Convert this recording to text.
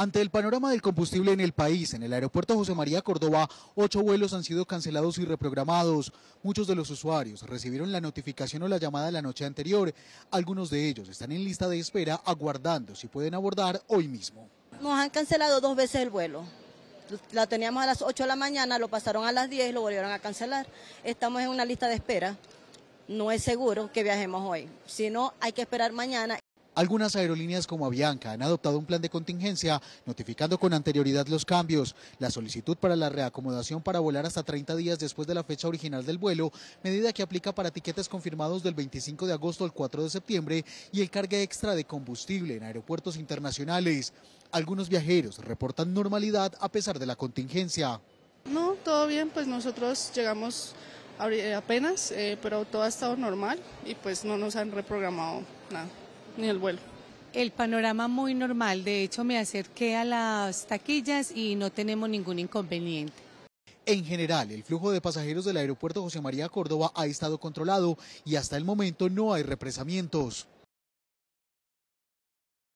Ante el panorama del combustible en el país, en el aeropuerto José María Córdoba, ocho vuelos han sido cancelados y reprogramados. Muchos de los usuarios recibieron la notificación o la llamada la noche anterior. Algunos de ellos están en lista de espera aguardando si pueden abordar hoy mismo. Nos han cancelado dos veces el vuelo. La teníamos a las ocho de la mañana, lo pasaron a las diez y lo volvieron a cancelar. Estamos en una lista de espera. No es seguro que viajemos hoy, Si no, hay que esperar mañana. Algunas aerolíneas como Avianca han adoptado un plan de contingencia notificando con anterioridad los cambios. La solicitud para la reacomodación para volar hasta 30 días después de la fecha original del vuelo, medida que aplica para tiquetes confirmados del 25 de agosto al 4 de septiembre y el carga extra de combustible en aeropuertos internacionales. Algunos viajeros reportan normalidad a pesar de la contingencia. No, todo bien, pues nosotros llegamos apenas, eh, pero todo ha estado normal y pues no nos han reprogramado nada el vuelo. El panorama muy normal, de hecho me acerqué a las taquillas y no tenemos ningún inconveniente. En general, el flujo de pasajeros del aeropuerto José María Córdoba ha estado controlado y hasta el momento no hay represamientos.